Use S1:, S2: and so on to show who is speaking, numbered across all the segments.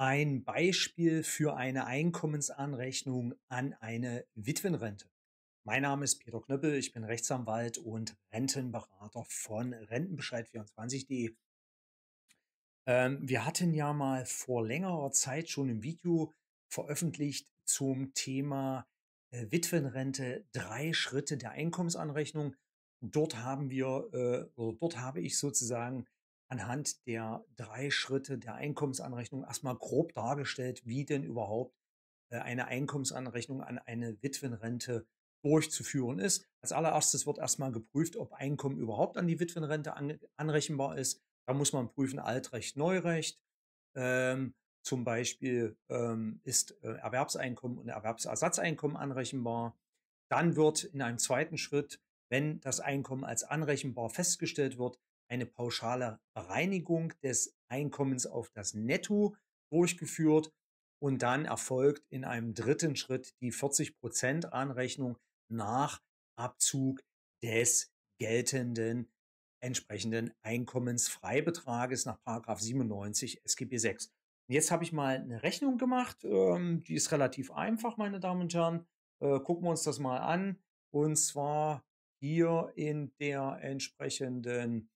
S1: ein Beispiel für eine Einkommensanrechnung an eine Witwenrente. Mein Name ist Peter Knöppel, ich bin Rechtsanwalt und Rentenberater von Rentenbescheid24.de. Ähm, wir hatten ja mal vor längerer Zeit schon ein Video veröffentlicht zum Thema äh, Witwenrente, drei Schritte der Einkommensanrechnung. Dort haben wir, äh, dort habe ich sozusagen anhand der drei Schritte der Einkommensanrechnung erstmal grob dargestellt, wie denn überhaupt äh, eine Einkommensanrechnung an eine Witwenrente durchzuführen ist. Als allererstes wird erstmal geprüft, ob Einkommen überhaupt an die Witwenrente anrechenbar ist. Da muss man prüfen Altrecht, Neurecht. Ähm, zum Beispiel ähm, ist äh, Erwerbseinkommen und Erwerbsersatzeinkommen anrechenbar. Dann wird in einem zweiten Schritt, wenn das Einkommen als anrechenbar festgestellt wird, eine pauschale Bereinigung des Einkommens auf das Netto durchgeführt und dann erfolgt in einem dritten Schritt die 40 Anrechnung nach Abzug des geltenden entsprechenden Einkommensfreibetrages nach 97 SGB 6. Jetzt habe ich mal eine Rechnung gemacht, ähm, die ist relativ einfach, meine Damen und Herren. Äh, gucken wir uns das mal an. Und zwar hier in der entsprechenden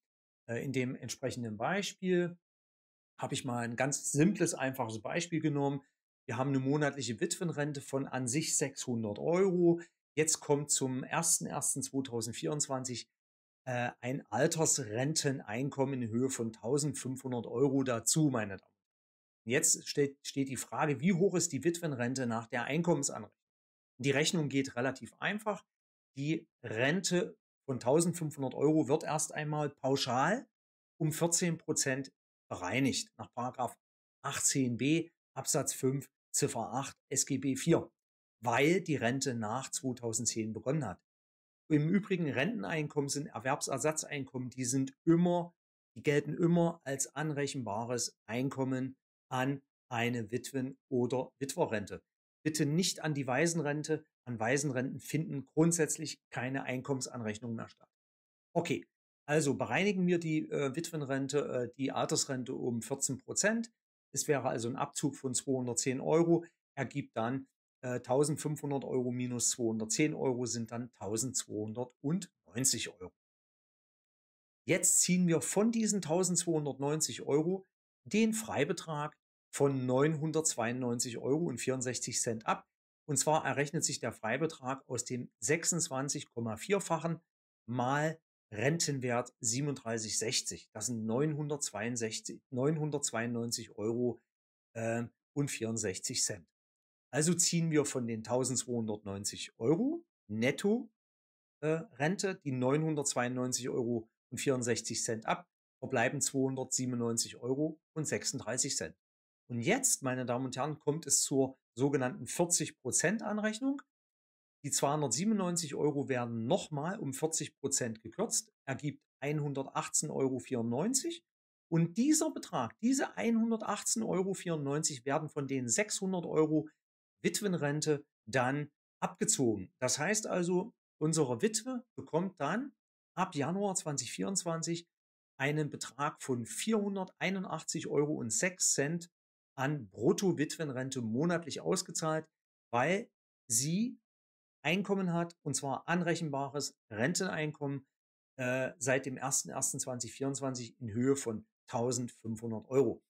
S1: äh, in dem entsprechenden Beispiel habe ich mal ein ganz simples, einfaches Beispiel genommen. Wir haben eine monatliche Witwenrente von an sich 600 Euro. Jetzt kommt zum 01.01.2024 äh, ein Altersrenteneinkommen in Höhe von 1500 Euro dazu, meine Damen und Herren. Jetzt steht, steht die Frage, wie hoch ist die Witwenrente nach der Einkommensanrechnung? Die Rechnung geht relativ einfach. Die Rente von 1500 Euro wird erst einmal pauschal um 14 Prozent bereinigt nach 18b Absatz 5 Ziffer 8 SGB 4, weil die Rente nach 2010 begonnen hat. Im Übrigen Renteneinkommen sind Erwerbsersatzeinkommen, die sind immer, die gelten immer als anrechenbares Einkommen an eine Witwen- oder Witwerrente bitte nicht an die Waisenrente. An Waisenrenten finden grundsätzlich keine Einkommensanrechnungen mehr statt. Okay, also bereinigen wir die äh, Witwenrente, äh, die Altersrente um 14 Prozent. Es wäre also ein Abzug von 210 Euro, ergibt dann äh, 1500 Euro minus 210 Euro sind dann 1290 Euro. Jetzt ziehen wir von diesen 1290 Euro den Freibetrag von 992,64 Euro ab. Und zwar errechnet sich der Freibetrag aus dem 26,4-fachen mal Rentenwert 37,60. Das sind 962, 992 Euro äh, und 64 Cent. Also ziehen wir von den 1290 Euro netto äh, Rente die 992 Euro und 64 Cent ab, verbleiben 297 Euro und 36 Cent. Und jetzt, meine Damen und Herren, kommt es zur sogenannten 40%-Anrechnung. Die 297 Euro werden nochmal um 40 gekürzt, ergibt 118,94 Euro. Und dieser Betrag, diese 118,94 Euro werden von den 600 Euro Witwenrente dann abgezogen. Das heißt also, unsere Witwe bekommt dann ab Januar 2024 einen Betrag von 481,06 Euro an Brutto-Witwenrente monatlich ausgezahlt, weil sie Einkommen hat, und zwar anrechenbares Renteneinkommen äh, seit dem 01.01.2024 in Höhe von 1500 Euro.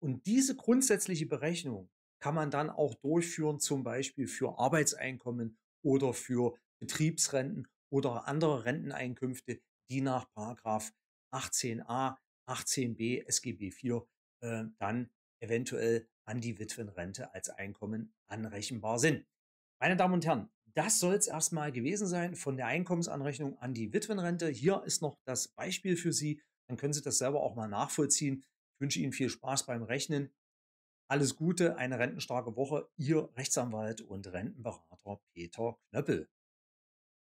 S1: Und diese grundsätzliche Berechnung kann man dann auch durchführen, zum Beispiel für Arbeitseinkommen oder für Betriebsrenten oder andere Renteneinkünfte, die nach 18a, 18b SGB IV äh, dann eventuell an die Witwenrente als Einkommen anrechenbar sind. Meine Damen und Herren, das soll es erstmal gewesen sein von der Einkommensanrechnung an die Witwenrente. Hier ist noch das Beispiel für Sie. Dann können Sie das selber auch mal nachvollziehen. Ich wünsche Ihnen viel Spaß beim Rechnen. Alles Gute, eine rentenstarke Woche. Ihr Rechtsanwalt und Rentenberater Peter Knöppel.